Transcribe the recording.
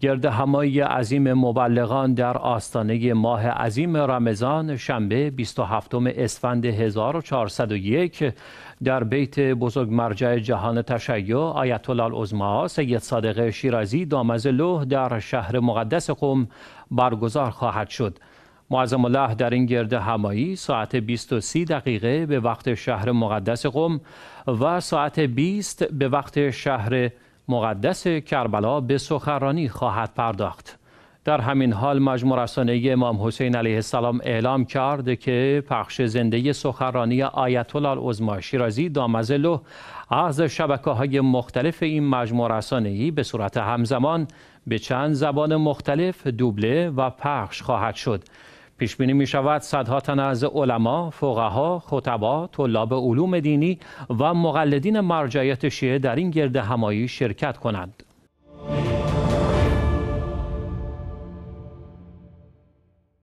گرد همایی عظیم مبلغان در آستانه ماه عظیم رمضان شنبه 27 اسفند 1401 در بیت بزرگ مرجع جهان تشیع آیت الله العظما سید صادق شیرازی لوح در شهر مقدس قم برگزار خواهد شد. معظم الله در این گرد همایی ساعت 23 دقیقه به وقت شهر مقدس قم و ساعت 20 به وقت شهر مقدس کربلا به سخرانی خواهد پرداخت در همین حال مجموع رسانه امام حسین علیه السلام اعلام کرد که پخش زنده سخرانی آیت الله العظما شیرازی دامزلو از شبکه های مختلف این مجموع رسانه به صورت همزمان به چند زبان مختلف دوبله و پخش خواهد شد پیش بینی می شود صدها تن از علما، فقها، خطبا، طلاب علوم دینی و مقلدین مرجعیت شیعه در این گرد همایی شرکت کنند.